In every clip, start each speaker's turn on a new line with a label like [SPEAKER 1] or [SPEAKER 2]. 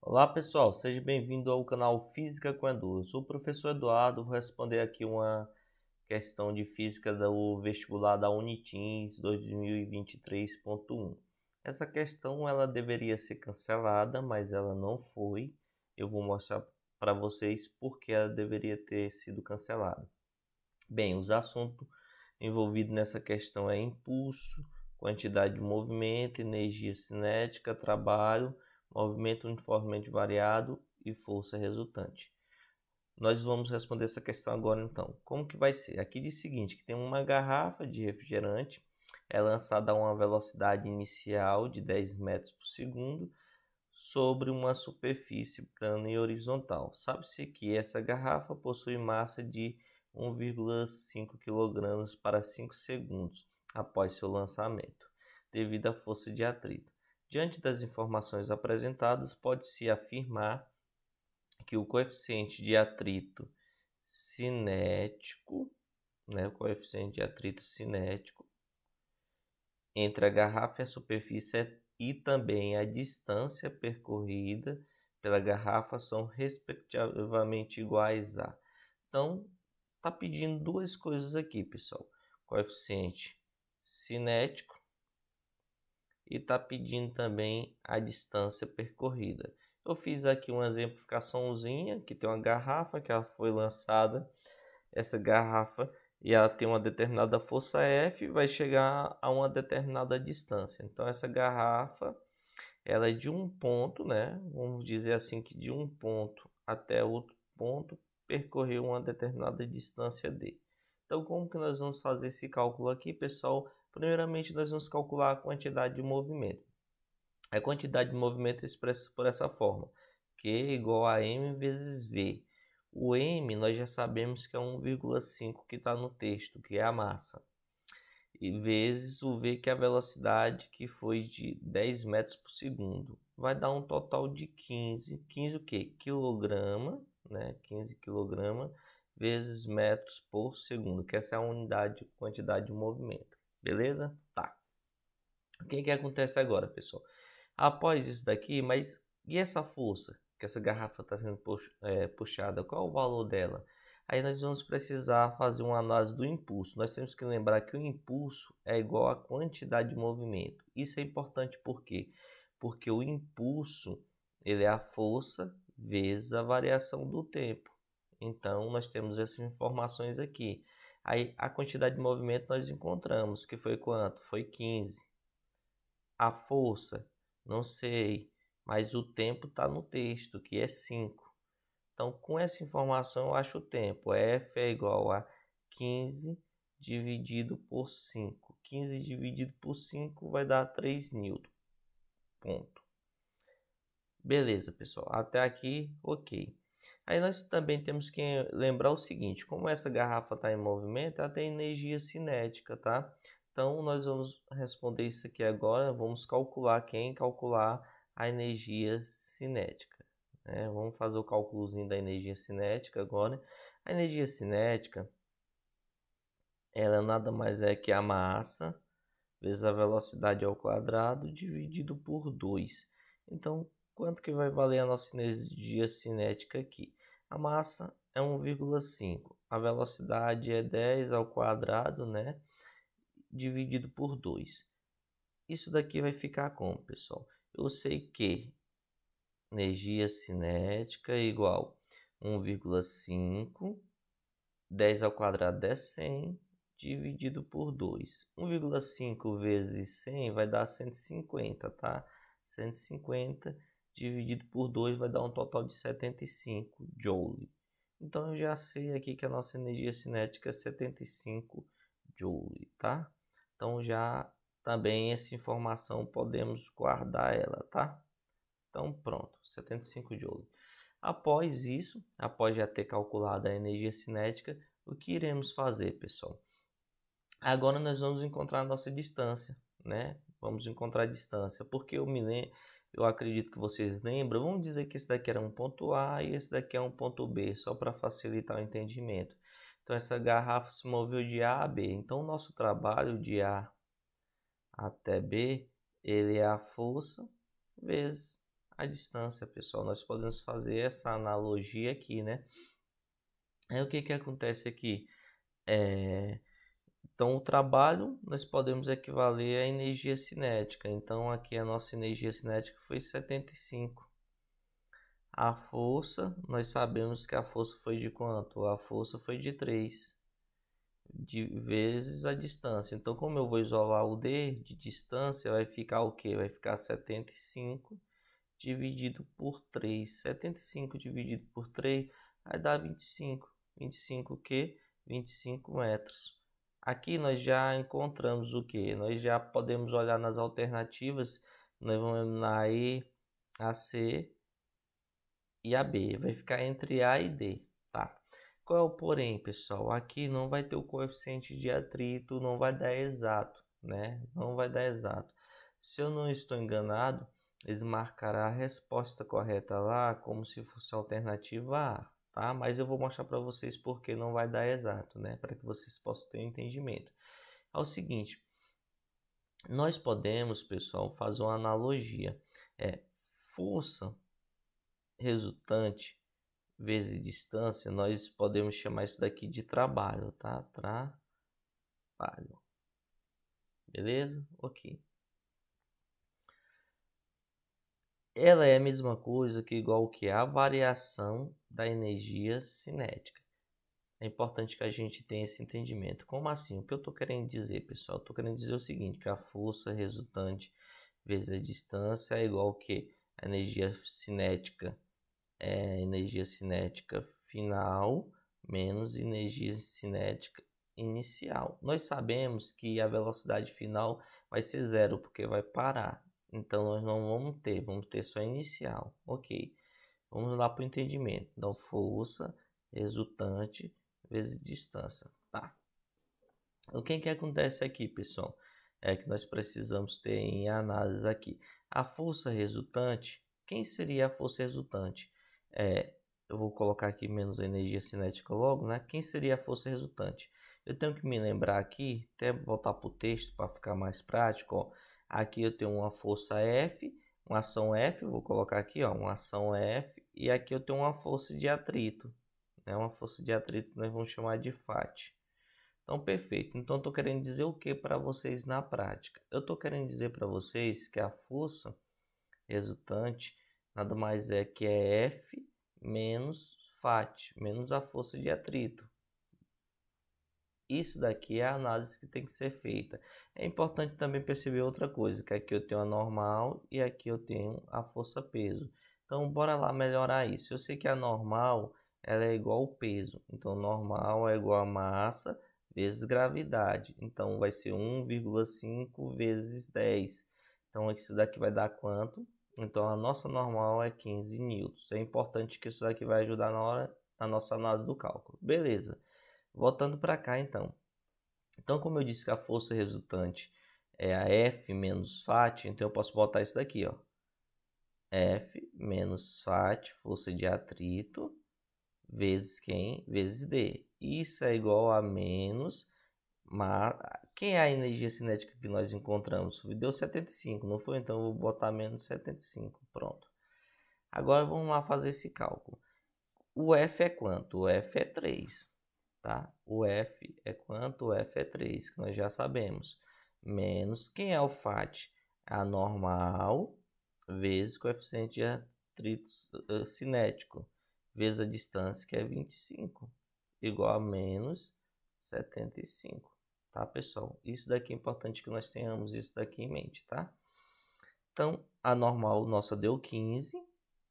[SPEAKER 1] Olá pessoal, seja bem-vindo ao canal Física com Edu. Eu sou o professor Eduardo, vou responder aqui uma questão de física do vestibular da Unitins 2023.1. Essa questão ela deveria ser cancelada, mas ela não foi. Eu vou mostrar para vocês por que ela deveria ter sido cancelada. Bem, os assuntos envolvidos nessa questão é impulso, quantidade de movimento, energia cinética, trabalho movimento uniformemente variado e força resultante. Nós vamos responder essa questão agora então. Como que vai ser? Aqui diz o seguinte, que tem uma garrafa de refrigerante, é lançada a uma velocidade inicial de 10 metros por segundo sobre uma superfície plana e horizontal. Sabe-se que essa garrafa possui massa de 1,5 kg para 5 segundos após seu lançamento, devido à força de atrito. Diante das informações apresentadas, pode-se afirmar que o coeficiente de atrito cinético, né, o coeficiente de atrito cinético entre a garrafa e a superfície é, e também a distância percorrida pela garrafa são respectivamente iguais a. Então, tá pedindo duas coisas aqui, pessoal: coeficiente cinético e está pedindo também a distância percorrida. Eu fiz aqui uma exemplificaçãozinha que tem uma garrafa que ela foi lançada, essa garrafa e ela tem uma determinada força F, vai chegar a uma determinada distância. Então essa garrafa ela é de um ponto, né? Vamos dizer assim que de um ponto até outro ponto percorreu uma determinada distância d. Então, como que nós vamos fazer esse cálculo aqui, pessoal? Primeiramente, nós vamos calcular a quantidade de movimento. A quantidade de movimento é expressa por essa forma, Q igual a M vezes V. O M nós já sabemos que é 1,5 que está no texto, que é a massa. E vezes o V que é a velocidade, que foi de 10 metros por segundo. Vai dar um total de 15. 15 o quê? Quilograma, né? 15 quilograma vezes metros por segundo, que essa é a unidade, quantidade de movimento. Beleza? Tá. O que, que acontece agora, pessoal? Após isso daqui, mas e essa força que essa garrafa está sendo é, puxada? Qual o valor dela? Aí nós vamos precisar fazer uma análise do impulso. Nós temos que lembrar que o impulso é igual à quantidade de movimento. Isso é importante por quê? Porque o impulso ele é a força vezes a variação do tempo. Então, nós temos essas informações aqui. Aí, a quantidade de movimento nós encontramos, que foi quanto? Foi 15. A força, não sei, mas o tempo está no texto, que é 5. Então, com essa informação, eu acho o tempo. F é igual a 15 dividido por 5. 15 dividido por 5 vai dar 3 N. Ponto. Beleza, pessoal. Até aqui, ok. Aí nós também temos que lembrar o seguinte, como essa garrafa está em movimento, ela tem energia cinética, tá? Então nós vamos responder isso aqui agora, vamos calcular quem calcular a energia cinética. Né? Vamos fazer o cálculozinho da energia cinética agora. A energia cinética, ela nada mais é que a massa vezes a velocidade ao quadrado dividido por 2. Então, Quanto que vai valer a nossa energia cinética aqui? A massa é 1,5. A velocidade é 10 ao quadrado, né? Dividido por 2. Isso daqui vai ficar como, pessoal? Eu sei que energia cinética é igual 1,5 10 ao quadrado é 100 dividido por 2. 1,5 vezes 100 vai dar 150, tá? 150 dividido por 2 vai dar um total de 75 joule. Então eu já sei aqui que a nossa energia cinética é 75 joule, tá? Então já também essa informação podemos guardar ela, tá? Então pronto, 75 joule. Após isso, após já ter calculado a energia cinética, o que iremos fazer, pessoal? Agora nós vamos encontrar a nossa distância, né? Vamos encontrar a distância, porque eu me lembro eu acredito que vocês lembram, vamos dizer que esse daqui era um ponto A e esse daqui é um ponto B, só para facilitar o entendimento. Então essa garrafa se moveu de A a B. Então o nosso trabalho de A até B, ele é a força vezes a distância, pessoal. Nós podemos fazer essa analogia aqui, né? Aí o que que acontece aqui? É, então, o trabalho nós podemos equivaler à energia cinética. Então, aqui a nossa energia cinética foi 75. A força, nós sabemos que a força foi de quanto? A força foi de 3 de vezes a distância. Então, como eu vou isolar o D de distância, vai ficar o que? Vai ficar 75 dividido por 3. 75 dividido por 3 vai dar 25. 25 o que? 25 metros. Aqui nós já encontramos o que? Nós já podemos olhar nas alternativas, nós vamos na E, a C e a B. Vai ficar entre A e D, tá? Qual é o porém, pessoal? Aqui não vai ter o coeficiente de atrito, não vai dar exato, né? Não vai dar exato. Se eu não estou enganado, eles marcarão a resposta correta lá como se fosse alternativa A tá? Mas eu vou mostrar para vocês porque não vai dar exato, né? Para que vocês possam ter um entendimento. É o seguinte, nós podemos, pessoal, fazer uma analogia. É força resultante vezes distância, nós podemos chamar isso daqui de trabalho, tá? Trabalho. Beleza? Ok. ela é a mesma coisa que igual que é, a variação da energia cinética. É importante que a gente tenha esse entendimento. Como assim? O que eu estou querendo dizer, pessoal? Estou querendo dizer o seguinte, que a força resultante vezes a distância é igual que a energia cinética é energia cinética final menos energia cinética inicial. Nós sabemos que a velocidade final vai ser zero, porque vai parar. Então nós não vamos ter, vamos ter só inicial. Ok. Vamos lá para o entendimento. Então, força resultante vezes distância. Tá. O que, é que acontece aqui, pessoal? É que nós precisamos ter em análise aqui. A força resultante, quem seria a força resultante? É, eu vou colocar aqui menos energia cinética logo, né? Quem seria a força resultante? Eu tenho que me lembrar aqui, até voltar para o texto para ficar mais prático, ó Aqui eu tenho uma força F, uma ação F, vou colocar aqui, ó, uma ação F, e aqui eu tenho uma força de atrito, né? Uma força de atrito nós vamos chamar de FAT. Então, perfeito. Então, estou querendo dizer o que para vocês na prática? Eu estou querendo dizer para vocês que a força resultante nada mais é que é F menos FAT, menos a força de atrito. Isso daqui é a análise que tem que ser feita. É importante também perceber outra coisa, que aqui eu tenho a normal e aqui eu tenho a força peso. Então bora lá melhorar isso. Eu sei que a normal ela é igual ao peso. Então normal é igual a massa vezes gravidade. Então vai ser 1,5 vezes 10. Então isso daqui vai dar quanto? Então a nossa normal é 15 newtons. É importante que isso daqui vai ajudar na hora na nossa análise do cálculo. Beleza. Voltando para cá então. Então, como eu disse que a força resultante é a F menos FAT, então eu posso botar isso daqui, ó. F menos FAT, força de atrito, vezes quem? Vezes D. Isso é igual a menos... Mas, quem é a energia cinética que nós encontramos? Deu 75, não foi? Então eu vou botar menos 75, pronto. Agora vamos lá fazer esse cálculo. O F é quanto? O F é 3 tá? O F é quanto? O F é 3, que nós já sabemos. Menos, quem é o FAT? A normal vezes coeficiente de atrito eh, cinético, vezes a distância, que é 25, igual a menos 75, tá, pessoal? Isso daqui é importante que nós tenhamos isso daqui em mente, tá? Então, a normal nossa deu 15,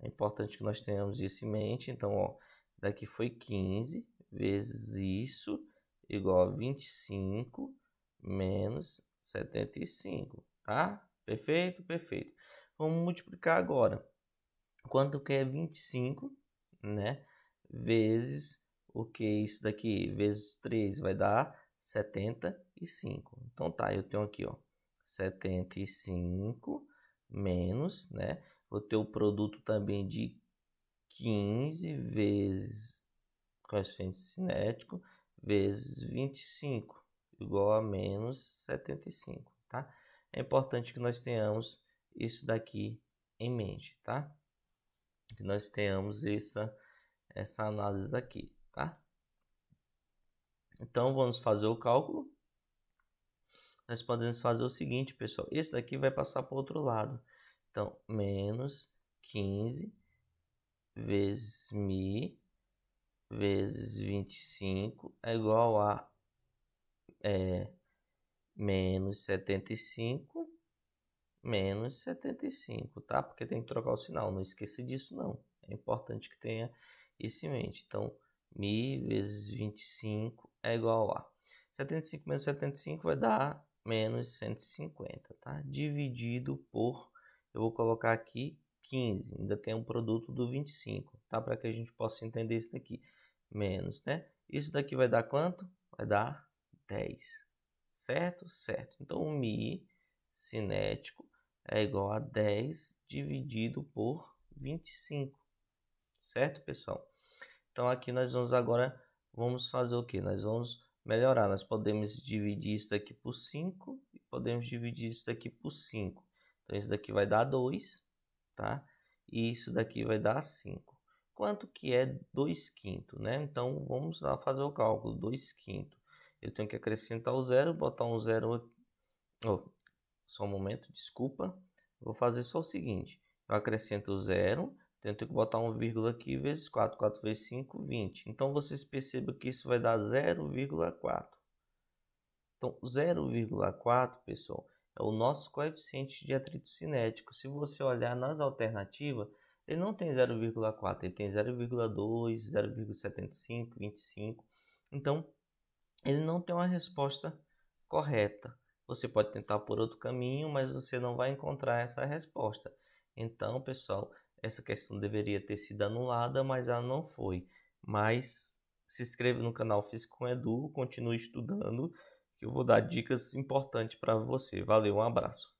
[SPEAKER 1] é importante que nós tenhamos isso em mente, então, ó, daqui foi 15, vezes isso igual a 25 menos 75, tá? Perfeito? Perfeito. Vamos multiplicar agora. Quanto que é 25, né? Vezes o que é isso daqui? Vezes 3 vai dar 75. Então tá, eu tenho aqui, ó, 75 menos, né? Vou ter o produto também de 15 vezes coeficiente cinético vezes 25 igual a menos 75, tá? É importante que nós tenhamos isso daqui em mente, tá? Que nós tenhamos essa, essa análise aqui, tá? Então, vamos fazer o cálculo. Nós podemos fazer o seguinte, pessoal. Esse daqui vai passar para o outro lado. Então, menos 15 vezes mi vezes 25 é igual a é, menos 75 menos 75, tá? Porque tem que trocar o sinal, não esqueça disso não. É importante que tenha isso em mente. Então, 1.000 vezes 25 é igual a 75 menos 75 vai dar menos 150, tá? Dividido por, eu vou colocar aqui 15, ainda tem um produto do 25, tá? Para que a gente possa entender isso daqui. Menos, né? Isso daqui vai dar quanto? Vai dar 10, certo? Certo. Então, o Mi cinético é igual a 10 dividido por 25, certo, pessoal? Então, aqui nós vamos agora, vamos fazer o que? Nós vamos melhorar. Nós podemos dividir isso daqui por 5 e podemos dividir isso daqui por 5. Então, isso daqui vai dar 2 tá? E isso daqui vai dar 5. Quanto que é 2 quinto, né? Então, vamos lá fazer o cálculo. 2 quinto. Eu tenho que acrescentar o zero, botar um zero Oh, só um momento, desculpa. Vou fazer só o seguinte. Eu acrescento o zero, então tenho que botar um vírgula aqui, vezes 4. 4 vezes 5, 20. Então, vocês percebam que isso vai dar 0,4. Então, 0,4, pessoal, é o nosso coeficiente de atrito cinético. Se você olhar nas alternativas, ele não tem 0,4, ele tem 0,2, 0,75, 25. Então, ele não tem uma resposta correta. Você pode tentar por outro caminho, mas você não vai encontrar essa resposta. Então, pessoal, essa questão deveria ter sido anulada, mas ela não foi. Mas se inscreva no canal Físico com Edu, continue estudando eu vou dar dicas importantes para você. Valeu, um abraço.